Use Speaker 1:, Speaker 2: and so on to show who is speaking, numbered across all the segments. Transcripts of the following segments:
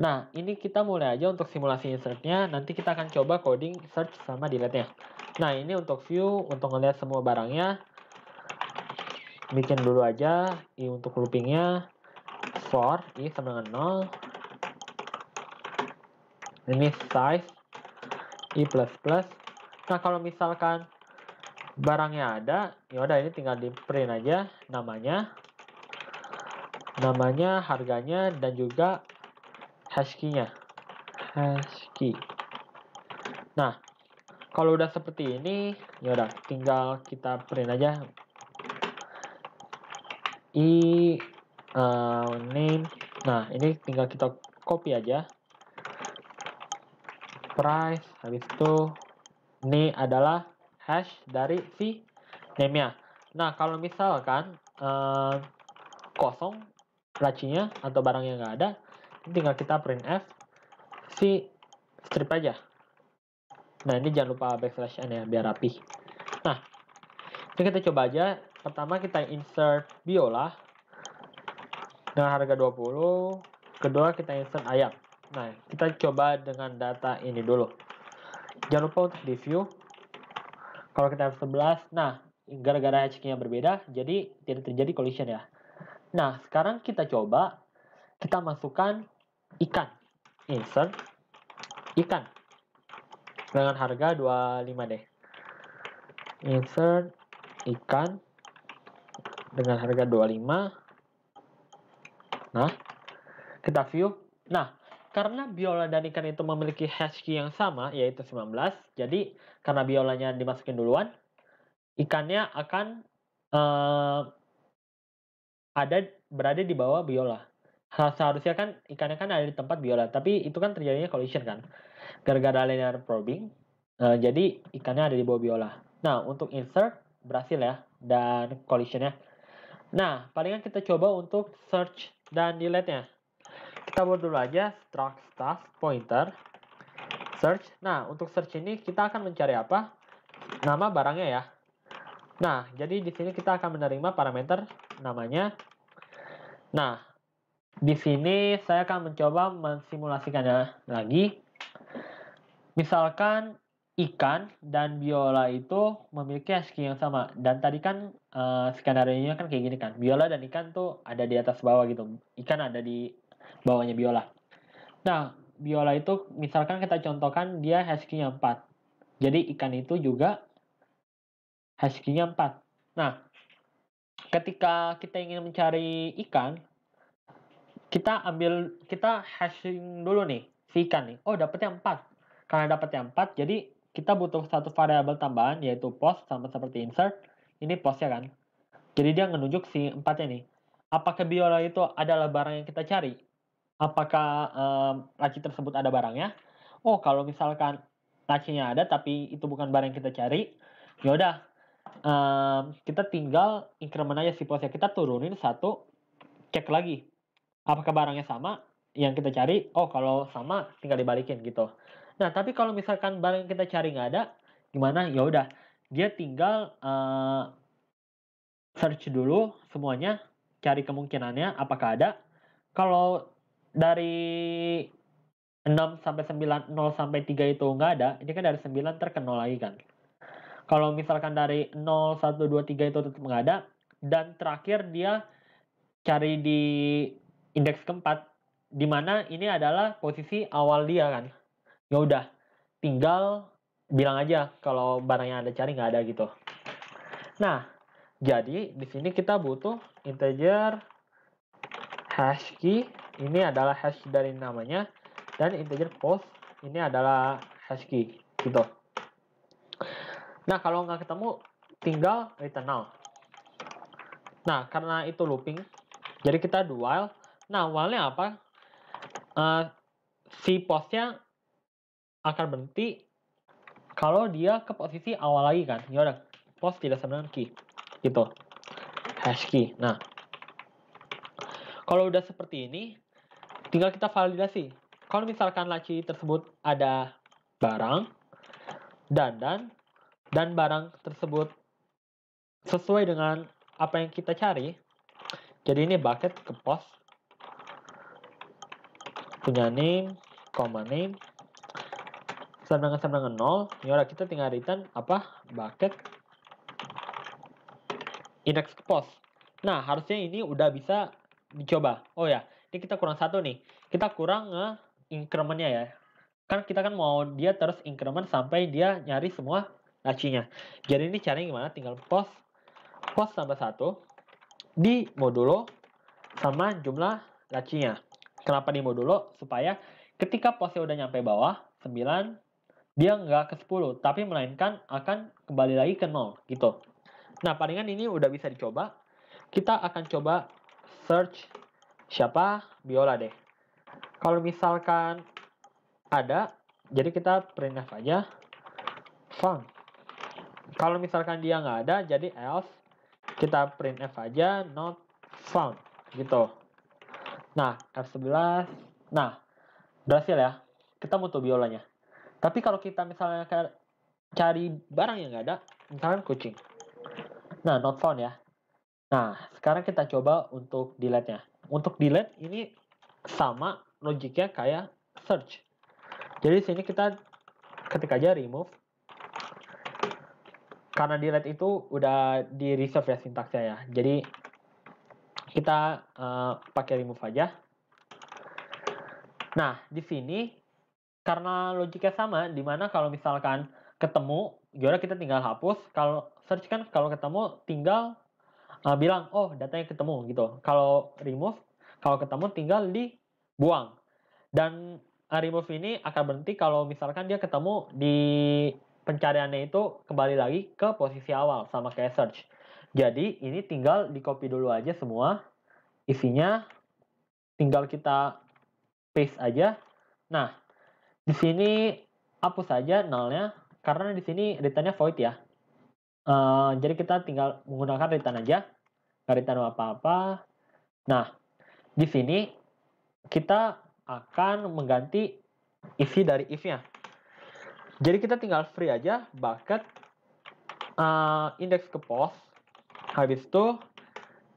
Speaker 1: Nah, ini kita mulai aja untuk simulasi insertnya. Nanti kita akan coba coding search sama delete-nya. Nah, ini untuk view, untuk ngelihat semua barangnya. Bikin dulu aja, i untuk loopingnya, for i sama dengan 0. Ini size, i++. Nah, kalau misalkan barangnya ada, yaudah ini tinggal di print aja namanya, namanya, harganya, dan juga husky nya Husky. Nah, kalau udah seperti ini, ya udah tinggal kita print aja i uh, name. Nah, ini tinggal kita copy aja. Price habis itu ini adalah hash dari si name-nya. Nah, kalau misalkan uh, kosong lacinya atau barangnya nggak ada, tinggal kita print f si strip aja nah ini jangan lupa backslash n ya biar rapi nah ini kita coba aja pertama kita insert biola dengan harga 20 kedua kita insert ayam nah kita coba dengan data ini dulu jangan lupa untuk review kalau kita F11 nah gara-gara hatchingnya berbeda jadi tidak terjadi collision ya nah sekarang kita coba kita masukkan ikan. Insert eh, ikan. Dengan harga 25 deh. Insert ikan dengan harga 25. Nah, kita view. Nah, karena biola dan ikan itu memiliki hash key yang sama, yaitu 19, jadi karena biolanya dimasukin duluan, ikannya akan uh, ada berada di bawah biola seharusnya kan ikannya kan ada di tempat biola tapi itu kan terjadinya collision kan gara-gara linear probing uh, jadi ikannya ada di bawah biola nah untuk insert berhasil ya dan collisionnya nah palingan kita coba untuk search dan delete-nya kita buat dulu aja struct stuff pointer search nah untuk search ini kita akan mencari apa nama barangnya ya nah jadi di sini kita akan menerima parameter namanya nah di sini saya akan mencoba mensimulasikannya lagi. Misalkan ikan dan biola itu memiliki husky yang sama. Dan tadi kan uh, skenario-nya kan kayak gini kan. Biola dan ikan tuh ada di atas bawah gitu. Ikan ada di bawahnya biola. Nah, biola itu misalkan kita contohkan dia husky-nya 4. Jadi ikan itu juga husky-nya 4. Nah, ketika kita ingin mencari ikan, kita ambil kita hashing dulu nih ikan nih oh dapetnya empat. karena dapetnya empat, jadi kita butuh satu variabel tambahan yaitu post sama seperti insert ini postnya kan jadi dia menunjuk si empatnya nih apakah biola itu adalah barang yang kita cari apakah um, laci tersebut ada barangnya oh kalau misalkan lacinya ada tapi itu bukan barang yang kita cari yaudah um, kita tinggal increment aja si postnya kita turunin satu cek lagi apakah barangnya sama yang kita cari oh kalau sama tinggal dibalikin gitu nah tapi kalau misalkan barang yang kita cari nggak ada gimana ya udah dia tinggal uh, search dulu semuanya cari kemungkinannya apakah ada kalau dari 6 sampai 9 0 sampai 3 itu nggak ada ini kan dari 9 terkenal 0 lagi kan kalau misalkan dari 0 1 2 3 itu tetap nggak ada dan terakhir dia cari di indeks keempat di mana ini adalah posisi awal dia kan ya udah tinggal bilang aja kalau barangnya ada cari nggak ada gitu nah jadi di sini kita butuh integer hash key ini adalah hash dari namanya dan integer post ini adalah hash key gitu nah kalau nggak ketemu tinggal return null nah karena itu looping jadi kita do while Nah awalnya apa? Uh, si posnya akan berhenti kalau dia ke posisi awal lagi kan. Ya udah, pos tidak sama dengan key. Gitu. Hash key. Nah, kalau udah seperti ini, tinggal kita validasi. Kalau misalkan laci tersebut ada barang, dan dan barang tersebut sesuai dengan apa yang kita cari, jadi ini bucket ke pos punya name, comma name, sama dengan sama ya dengan 0, ini orang kita tinggal return apa? bucket index post. Nah, harusnya ini udah bisa dicoba. Oh ya, ini kita kurang satu nih. Kita kurang nge increment-nya ya. Kan kita kan mau dia terus increment sampai dia nyari semua lacinya. Jadi ini caranya gimana? Tinggal post post tambah satu di modulo sama jumlah lacinya. Kenapa di dulu? Supaya ketika posnya udah nyampe bawah, 9, dia nggak ke 10, tapi melainkan akan kembali lagi ke 0, gitu. Nah, palingan ini udah bisa dicoba. Kita akan coba search siapa biola deh. Kalau misalkan ada, jadi kita print F aja. Fun. Kalau misalkan dia nggak ada, jadi else. Kita print F aja, not found. Gitu. Nah, F11. Nah, berhasil ya. Kita mutu biolanya. Tapi kalau kita misalnya cari barang yang nggak ada, misalnya kucing. Nah, not found ya. Nah, sekarang kita coba untuk delete-nya. Untuk delete ini sama logiknya kayak search. Jadi sini kita ketik aja remove. Karena delete itu udah di reserve ya sintaksnya ya. Jadi kita uh, pakai remove aja. Nah, di sini karena logiknya sama, dimana kalau misalkan ketemu, udah kita tinggal hapus. Kalau search kan kalau ketemu tinggal uh, bilang, oh datanya ketemu gitu. Kalau remove, kalau ketemu tinggal dibuang. Dan uh, remove ini akan berhenti kalau misalkan dia ketemu di pencariannya itu kembali lagi ke posisi awal sama kayak search. Jadi ini tinggal di copy dulu aja semua isinya tinggal kita paste aja. Nah, di sini hapus saja nolnya? karena di sini returnnya void ya. Uh, jadi kita tinggal menggunakan return aja, nggak return apa-apa. Nah, di sini kita akan mengganti isi dari if-nya. Jadi kita tinggal free aja bucket uh, eh, indeks ke post habis itu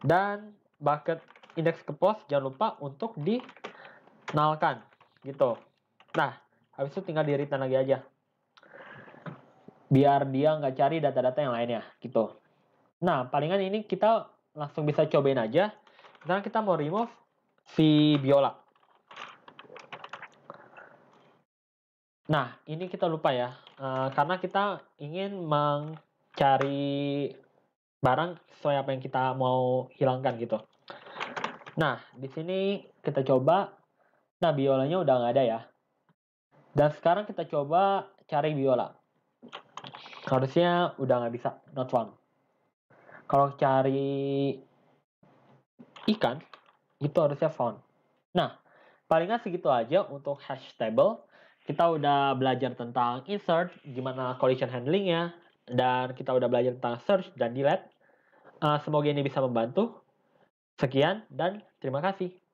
Speaker 1: dan bucket indeks ke pos jangan lupa untuk di gitu nah habis itu tinggal di return lagi aja biar dia nggak cari data-data yang lainnya gitu nah palingan ini kita langsung bisa cobain aja karena kita mau remove si biola nah ini kita lupa ya eh, karena kita ingin mencari barang sesuai apa yang kita mau hilangkan gitu. Nah, di sini kita coba, nah biolanya udah nggak ada ya. Dan sekarang kita coba cari biola. Harusnya udah nggak bisa, not one. Kalau cari ikan, itu harusnya found. Nah, palingan segitu aja untuk hash table. Kita udah belajar tentang insert, gimana collision handlingnya, dan kita udah belajar tentang search dan delete. Eh, semoga ini bisa membantu. Sekian dan terima kasih.